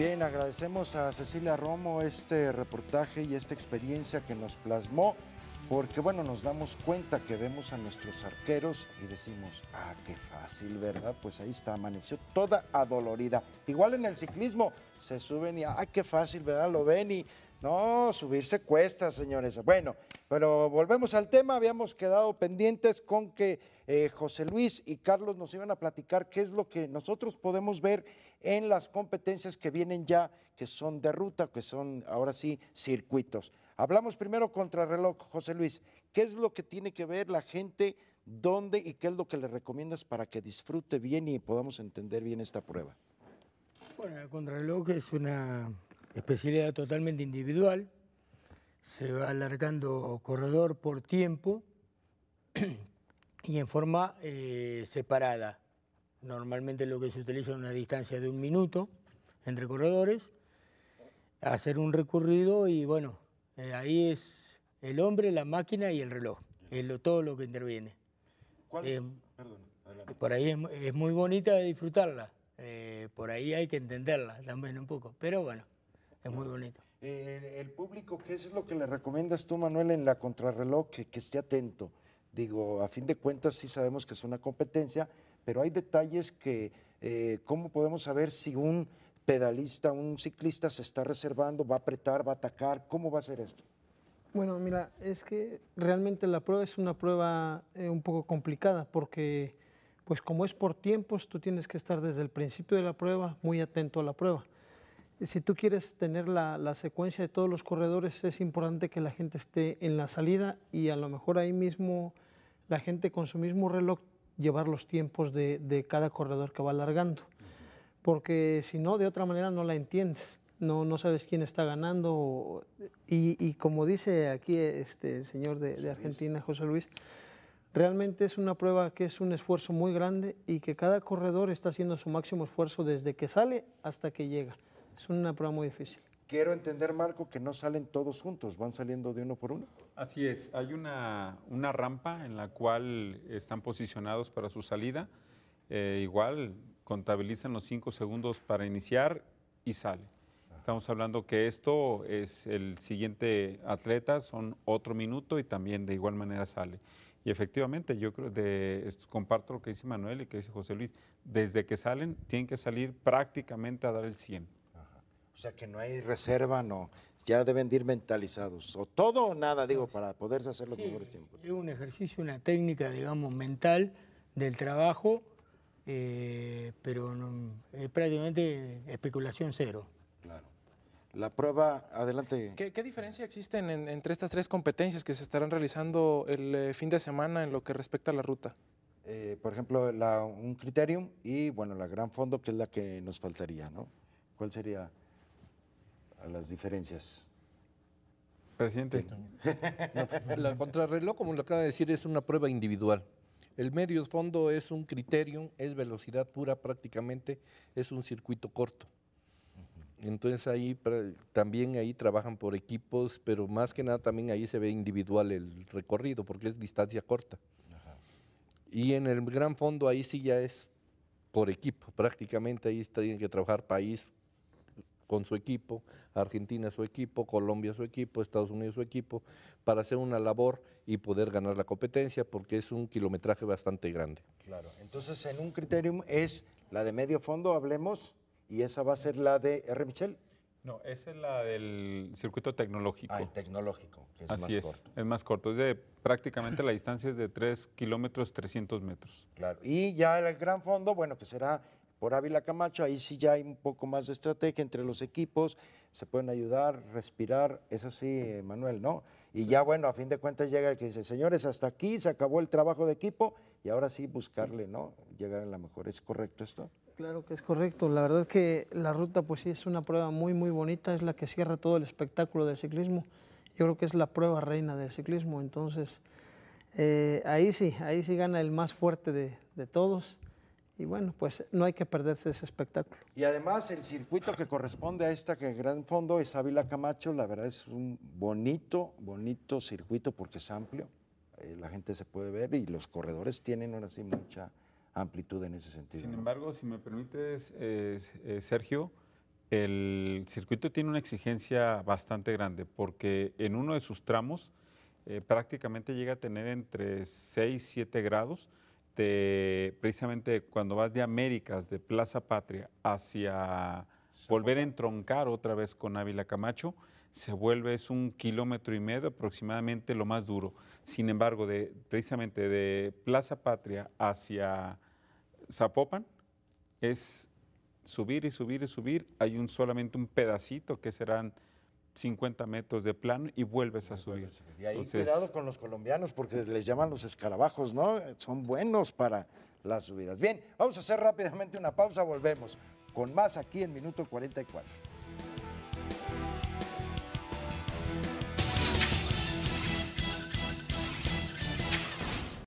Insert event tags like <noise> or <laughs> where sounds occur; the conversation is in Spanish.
Bien, agradecemos a Cecilia Romo este reportaje y esta experiencia que nos plasmó, porque bueno, nos damos cuenta que vemos a nuestros arqueros y decimos, ah, qué fácil, ¿verdad? Pues ahí está, amaneció toda adolorida. Igual en el ciclismo, se suben y, ¡Ah, qué fácil, ¿verdad? Lo ven y no, subirse cuesta, señores. Bueno, pero volvemos al tema. Habíamos quedado pendientes con que eh, José Luis y Carlos nos iban a platicar qué es lo que nosotros podemos ver en las competencias que vienen ya, que son de ruta, que son ahora sí circuitos. Hablamos primero contra reloj, José Luis. ¿Qué es lo que tiene que ver la gente, dónde y qué es lo que le recomiendas para que disfrute bien y podamos entender bien esta prueba? Bueno, el contrarreloj es una especialidad totalmente individual, se va alargando corredor por tiempo <clears throat> y en forma eh, separada. Normalmente lo que se utiliza es una distancia de un minuto entre corredores, hacer un recorrido y bueno, eh, ahí es el hombre, la máquina y el reloj, es lo, todo lo que interviene. Eh, Perdón, adelante. Por ahí es, muy bonita de disfrutarla, por ahí hay que entenderla también un poco, pero bueno es muy bonito. Eh, el público, ¿qué es lo que le recomiendas tú, Manuel, en la contrarreloj? Que, esté atento. Digo, a fin de cuentas sí sabemos que es una competencia, pero hay detalles que, eh, ¿cómo podemos saber si un pedalista, un ciclista se está reservando, va a apretar, va a atacar? ¿Cómo va a ser esto? Bueno, mira, es que realmente la prueba es una prueba eh, un poco complicada porque, pues como es por tiempos, tú tienes que estar desde el principio de la prueba muy atento a la prueba si tú quieres tener la, secuencia de todos los corredores, es importante que la gente esté en la salida y a lo mejor ahí mismo la gente con su mismo reloj llevar los tiempos de, cada corredor que va alargando. Porque si no, de otra manera no la entiendes, no, no sabes quién está ganando. Y, como dice aquí este el señor de Argentina, José Luis, Realmente es una prueba que es un esfuerzo muy grande y que cada corredor está haciendo su máximo esfuerzo desde que sale hasta que llega. Es una prueba muy difícil. Quiero entender, Marco, que no salen todos juntos, van saliendo de uno por uno. Así es, hay una, una rampa en la cual están posicionados para su salida. Eh, igual contabilizan los cinco segundos para iniciar y sale. Estamos hablando que esto es el siguiente atleta, son otro minuto y también de igual manera sale. Y efectivamente, yo creo, de, comparto lo que dice Manuel y que dice José Luis, desde que salen tienen que salir prácticamente a dar el 100 o sea que no hay reserva, no. Ya deben ir mentalizados, o todo o nada, digo, para poderse hacer los sí, mejores tiempos. Es un ejercicio, una técnica, digamos, mental del trabajo, eh, pero es prácticamente especulación cero. Claro. La prueba, adelante. ¿Qué, diferencia existen entre estas tres competencias que se estarán realizando el eh, fin de semana en lo que respecta a la ruta? Eh, por ejemplo, un criterium y, bueno, la gran fondo, que es la que nos faltaría, ¿no? ¿Cuál sería? a las diferencias. Presidente. <laughs> La, contrarreloj, como lo acaba de decir, es una prueba individual. El medio fondo es un criterio, es velocidad pura prácticamente, es un circuito corto. Entonces ahí también ahí trabajan por equipos, pero más que nada también ahí se ve individual el recorrido porque es distancia corta. Y en el gran fondo ahí sí ya es por equipo, prácticamente ahí tienen que trabajar país con su equipo, Argentina su equipo, Colombia su equipo, Estados Unidos su equipo, para hacer una labor y poder ganar la competencia, porque es un kilometraje bastante grande. Claro, entonces en un criterium es la de medio fondo, hablemos, y esa va a ser la de R. Michel. No, esa es la del circuito tecnológico. Ah, el tecnológico, que es más corto. Es más corto, es de prácticamente la distancia es de 3 kilómetros 300 metros. Claro, y ya el gran fondo, bueno, que será por Ávila Camacho, ahí sí ya hay un poco más de estrategia entre los equipos, se pueden ayudar, respirar, es así, Manuel, ¿no? Y ya bueno, a fin de cuentas llega el que dice, señores, hasta aquí se acabó el trabajo de equipo y ahora sí buscarle, ¿no? Llegar a la mejor. ¿Es correcto esto? Claro que es correcto. La verdad que la ruta, pues sí, es una prueba muy, muy bonita, es la que cierra todo el espectáculo del ciclismo. Yo creo que es la prueba reina del ciclismo, entonces eh, ahí sí, ahí sí gana el más fuerte de todos y bueno, pues no hay que perderse ese espectáculo. Y además el circuito que corresponde a esta que gran fondo es Ávila Camacho, la verdad es un bonito, bonito circuito porque es amplio, eh, la gente se puede ver y los corredores tienen ahora sí mucha amplitud en ese sentido. Sin embargo, si me permites, eh, eh, Sergio, el circuito tiene una exigencia bastante grande porque en uno de sus tramos prácticamente llega a tener entre 6 y 7 grados. Este, precisamente cuando vas de Américas, de Plaza Patria, hacia volver a entroncar otra vez con Ávila Camacho, se vuelve, es un kilómetro y medio aproximadamente lo más duro. Sin embargo, de, precisamente de Plaza Patria hacia Zapopan, es subir y subir y subir. Hay un, solamente un pedacito que serán 50 metros de plano y vuelves a subir. Y ahí cuidado con los colombianos porque les llaman los escarabajos, ¿no? Son buenos para las subidas. Bien, vamos a hacer rápidamente una pausa, volvemos con más aquí en minuto 44.